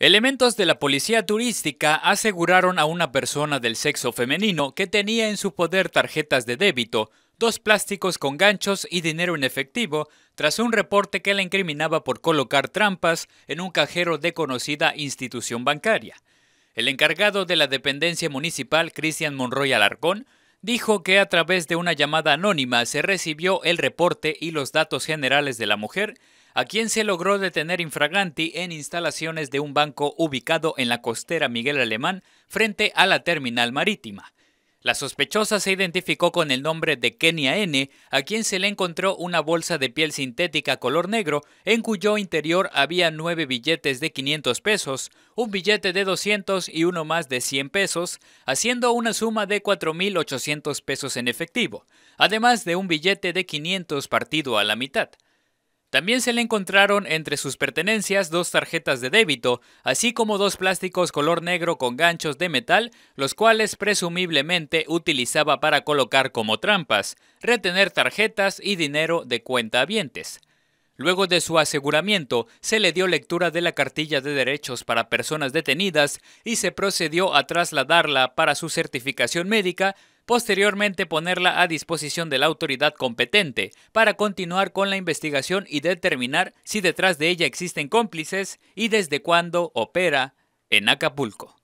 Elementos de la policía turística aseguraron a una persona del sexo femenino que tenía en su poder tarjetas de débito, dos plásticos con ganchos y dinero en efectivo, tras un reporte que la incriminaba por colocar trampas en un cajero de conocida institución bancaria. El encargado de la dependencia municipal, Cristian Monroy Alarcón, dijo que a través de una llamada anónima se recibió el reporte y los datos generales de la mujer, a quien se logró detener infraganti en instalaciones de un banco ubicado en la costera Miguel Alemán frente a la terminal marítima. La sospechosa se identificó con el nombre de Kenia N, a quien se le encontró una bolsa de piel sintética color negro, en cuyo interior había nueve billetes de 500 pesos, un billete de 200 y uno más de 100 pesos, haciendo una suma de 4.800 pesos en efectivo, además de un billete de 500 partido a la mitad. También se le encontraron entre sus pertenencias dos tarjetas de débito, así como dos plásticos color negro con ganchos de metal, los cuales presumiblemente utilizaba para colocar como trampas, retener tarjetas y dinero de cuenta habientes. Luego de su aseguramiento, se le dio lectura de la cartilla de derechos para personas detenidas y se procedió a trasladarla para su certificación médica, posteriormente ponerla a disposición de la autoridad competente para continuar con la investigación y determinar si detrás de ella existen cómplices y desde cuándo opera en Acapulco.